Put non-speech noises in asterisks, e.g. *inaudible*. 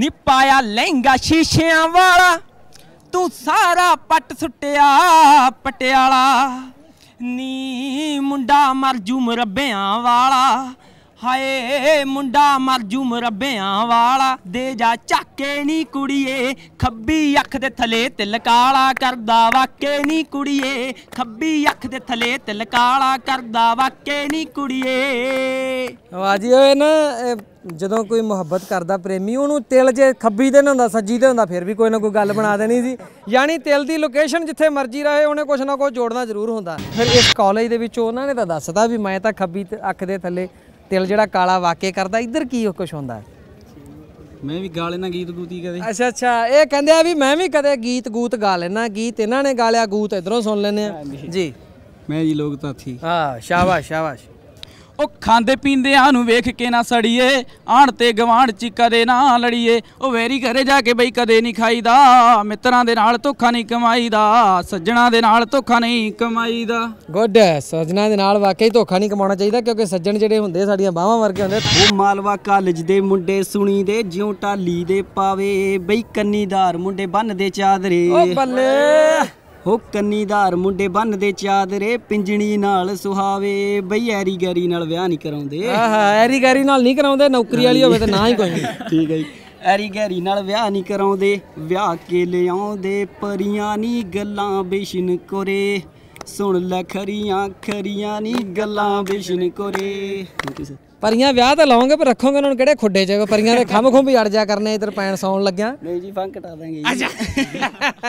ਨੀ ਪਾਇਆ ਲਹਿੰਗਾ ਸ਼ੀਸ਼ਿਆਂ ਵਾਲਾ ਤੂੰ ਸਾਰਾ ਪੱਟ ਸੁੱਟਿਆ ਪਟਿਆਲਾ ਨੀ ਮੁੰਡਾ ਮਰ ਜੂ ਮਰਬਿਆਂ ਵਾਲਾ ਹਾਏ ਮੁੰਡਾ ਮਰ ਜੂ ਮਰਬਿਆਂ ਵਾਲਾ ਦੇ ਜਾ ਚੱਕੇ ਨੀ ਕੁੜੀਏ ਖੱਬੀ ਅੱਖ ਦੇ ਥਲੇ ਤਿਲ ਕਾਲਾ ਕਰਦਾ ਵਾਕੇ ਨੀ ਕੁੜੀਏ ਖੱਬੀ ਅੱਖ ਦੇ ਥਲੇ ਤਿਲ ਕਾਲਾ ਕਰਦਾ ਵਾਕੇ ਨੀ ਕੁੜੀਏ ਵਾਜੀ ਓਏ ਨਾ ਜਦੋਂ ਕੋਈ ਮੁਹੱਬਤ ਕਰਦਾ ਪ੍ਰੇਮੀ ਉਹਨੂੰ ਤਿਲ ਜੇ ਖੱਬੀ ਦੇ ਨਾ ਹੁੰਦਾ ਸੱਜੀ ਦੇ ਹੁੰਦਾ ਫਿਰ ਵੀ ਕੋਈ ਨਾ ਕੋਈ ਗੱਲ ਬਣਾ ਦੇਣੀ ਸੀ ਯਾਨੀ ਤਿਲ ਦੀ ਲੋਕੇਸ਼ਨ ਜਿੱਥੇ ਮਰਜ਼ੀ ਰਹੇ ਉਹਨੇ ਕੁਛ ਨਾ ਕੁਝ ਜੋੜਨਾ ਜ਼ਰੂਰ ਹੁੰਦਾ ਫਿਰ ਇਸ ਕਾਲਜ ਦੇ ਵਿੱਚ ਉਹਨਾਂ ਨੇ ਤਾਂ ਦੱਸਦਾ ਵੀ ਮੈਂ ਤਾਂ ਖੱਬੀ ਅੱਖ ਦੇ ਥੱਲੇ ਤਿਲ ਜਿਹੜਾ ਕਾਲਾ ਵਾਕੇ ਕਰਦਾ ਇੱਧਰ ਕੀ ਕੁਝ ਹੁੰਦਾ ਮੈਂ ਵੀ ਗਾਲੇ ਨਾ ਗੀਤ ਗੂਤੀ ਕਦੇ ਅੱਛਾ ਅੱਛਾ ਇਹ ਕਹਿੰਦੇ ਆ ਵੀ ਮੈਂ ਵੀ ਕਦੇ ਗੀਤ ਗੂਤ ਗਾ ਲੈਣਾ ਗੀਤ ਇਹਨਾਂ ਨੇ ਗਾਲਿਆ ਗੂਤ ਇਧਰੋਂ ਸੁਣ ਲੈਨੇ ਆ ਜੀ ਮੈਂ ਜੀ ਲੋਕ ਤਾਂ ਥੀ ਹਾਂ ਸ਼ਾਬਾਸ਼ ਸ਼ਾਬਾਸ਼ ਉਹ ਖਾਂਦੇ ਪੀਂਦਿਆਂ ਨੂੰ ਵੇਖ ਕੇ ਨਾ ਸੜੀਏ ਆਣ ਤੇ ਗਵਾਂਡ ਚ ਕਦੇ ਨਾ ਲੜੀਏ ਉਹ ਵੈਰੀ ਘਰੇ ਜਾ ਕੇ ਬਈ ਕਦੇ ਨਹੀਂ ਖਾਈਦਾ ਮਿੱਤਰਾਂ ਦੇ ਨਾਲ ਧੋਖਾ ਨਹੀਂ ਕਮਾਈਦਾ ਸੱਜਣਾ ਦੇ ਨਾਲ ਧੋਖਾ ਨਹੀਂ ਕਮਾਈਦਾ ਗੁੱਡ ਸੱਜਣਾ ਦੇ ਨਾਲ ਵਾਕਈ ਧੋਖਾ ਨਹੀਂ ਕਮਾਉਣਾ ਚਾਹੀਦਾ ਕਿਉਂਕਿ ਸੱਜਣ ਜਿਹੜੇ ਹੁੰਦੇ ਸਾਡੀਆਂ ਬਾਹਾਂ ਵਰਗੇ ਹੁੰਦੇ ਉਹ ਮਾਲਵਾ ਕਾਲਜ ਦੇ ਮੁੰਡੇ ਸੁਣੀ ਦੇ ਜਿਉਂ ਟਾਲੀ ਦੇ ਪਾਵੇ ਬਈ ਕੰਨੀਦਾਰ ਮੁੰਡੇ ਬੰਨਦੇ ਚਾਦਰੇ ਓ ਬੱਲੇ ਹੋ ਕੰਨੀਦਾਰ ਮੁੰਡੇ ਬੰਨਦੇ ਚਾਦਰੇ ਪਿੰਜਣੀ ਨਾਲ ਸੁਹਾਵੇ ਬਈ ਐਰੀ ਗੈਰੀ ਨਾਲ ਵਿਆਹ ਨਹੀਂ ਕਰਾਉਂਦੇ ਆਹਾ ਐਰੀ ਗੈਰੀ ਨਾਲ ਨਹੀਂ ਕਰਾਉਂਦੇ ਨੌਕਰੀ ਵਾਲੀ ਹੋਵੇ ਤਾਂ ਨਾ ਹੀ ਕੋਈ *laughs* ਠੀਕ ਹੈ ਜੀ ਐਰੀ ਗੈਰੀ ਨਾਲ ਵਿਆਹ ਨਹੀਂ ਕਰਾਉਂਦੇ ਵਿਆਹ ਕੇ ਲਿਆਉਂਦੇ ਪਰੀਆਂ ਨਹੀਂ ਗੱਲਾਂ ਬੇਸ਼ਨ ਕੋਰੇ ਸੁਣ ਲੈ ਖਰੀਆਂ ਖਰੀਆਂ ਨਹੀਂ ਗੱਲਾਂ ਬੇਸ਼ਨ ਕੋਰੇ ਪਰੀਆਂ ਵਿਆਹ ਤਾਂ ਲਾਉਂਗੇ ਪਰ ਰੱਖੋਗੇ ਉਹਨਾਂ ਨੂੰ ਕਿਹੜੇ ਖੁੱਡੇ ਚ ਪਰੀਆਂ ਦੇ ਖੰਭ ਖੁੰਬ ਅੜ ਜਾ ਕਰਨੇ ਇਧਰ ਪੈਣ ਸੌਣ ਲੱਗਿਆ ਨਹੀਂ ਜੀ ਫੰਕ ਟਾ ਦਾਂਗੇ ਅੱਛਾ